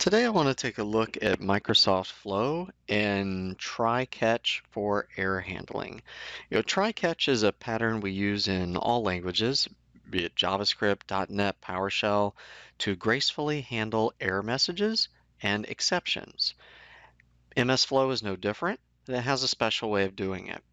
Today I want to take a look at Microsoft Flow and try-catch for error handling. You know, try-catch is a pattern we use in all languages, be it JavaScript, .NET, PowerShell, to gracefully handle error messages and exceptions. MS Flow is no different, and it has a special way of doing it.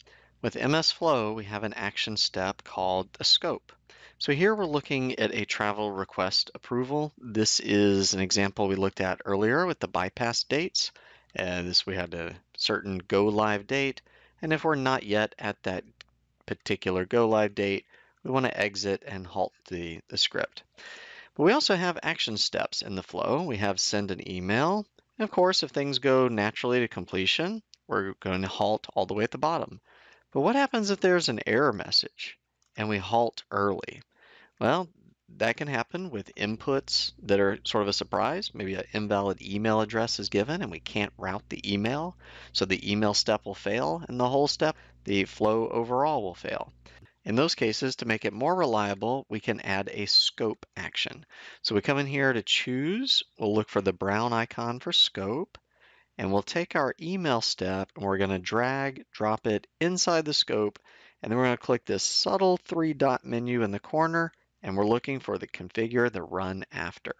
With MS Flow, we have an action step called a scope. So here we're looking at a travel request approval. This is an example we looked at earlier with the bypass dates. And this we had a certain go live date. And if we're not yet at that particular go live date, we want to exit and halt the, the script. But we also have action steps in the flow. We have send an email. And of course, if things go naturally to completion, we're going to halt all the way at the bottom. But what happens if there's an error message and we halt early? Well, that can happen with inputs that are sort of a surprise. Maybe an invalid email address is given and we can't route the email. So the email step will fail and the whole step, the flow overall will fail. In those cases, to make it more reliable, we can add a scope action. So we come in here to choose, we'll look for the brown icon for scope, and we'll take our email step and we're gonna drag, drop it inside the scope, and then we're gonna click this subtle three dot menu in the corner and we're looking for the configure the run after.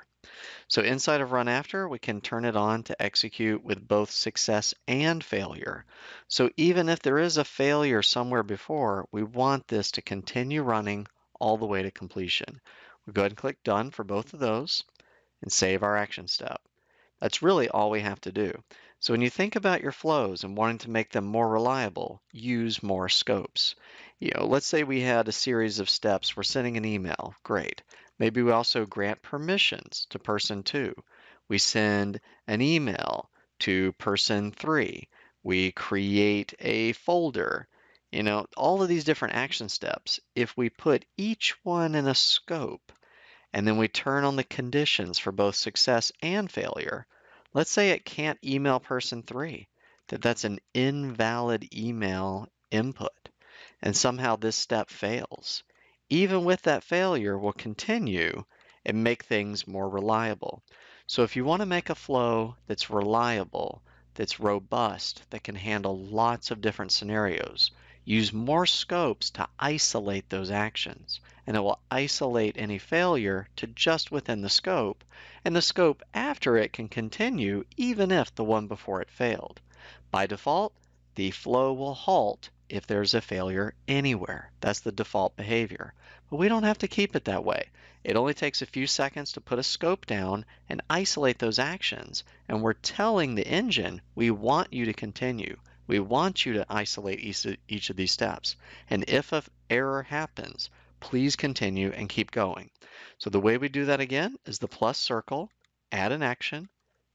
So inside of run after, we can turn it on to execute with both success and failure. So even if there is a failure somewhere before, we want this to continue running all the way to completion. We will go ahead and click done for both of those and save our action step. That's really all we have to do. So when you think about your flows and wanting to make them more reliable, use more scopes. You know, let's say we had a series of steps. We're sending an email. Great. Maybe we also grant permissions to person two. We send an email to person three. We create a folder. You know, all of these different action steps, if we put each one in a scope, and then we turn on the conditions for both success and failure. Let's say it can't email person three, that that's an invalid email input, and somehow this step fails. Even with that failure, we'll continue and make things more reliable. So if you want to make a flow that's reliable, that's robust, that can handle lots of different scenarios, Use more scopes to isolate those actions, and it will isolate any failure to just within the scope, and the scope after it can continue even if the one before it failed. By default, the flow will halt if there's a failure anywhere. That's the default behavior. But we don't have to keep it that way. It only takes a few seconds to put a scope down and isolate those actions, and we're telling the engine we want you to continue. We want you to isolate each of these steps. And if an error happens, please continue and keep going. So the way we do that again is the plus circle, add an action,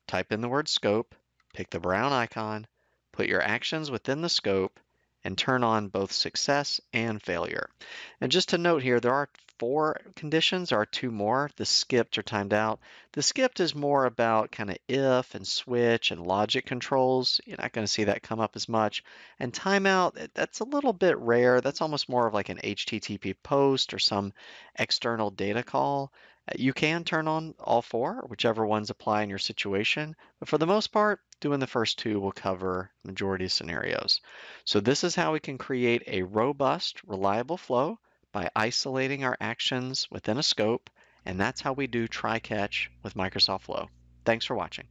type in the word scope, pick the brown icon, put your actions within the scope, and turn on both success and failure. And just to note here, there are four conditions, there are two more, the skipped or timed out. The skipped is more about kind of if and switch and logic controls. You're not going to see that come up as much. And timeout, that's a little bit rare. That's almost more of like an HTTP post or some external data call. You can turn on all four, whichever ones apply in your situation, but for the most part, doing the first two will cover majority of scenarios. So this is how we can create a robust, reliable flow by isolating our actions within a scope, and that's how we do try-catch with Microsoft Flow. Thanks for watching.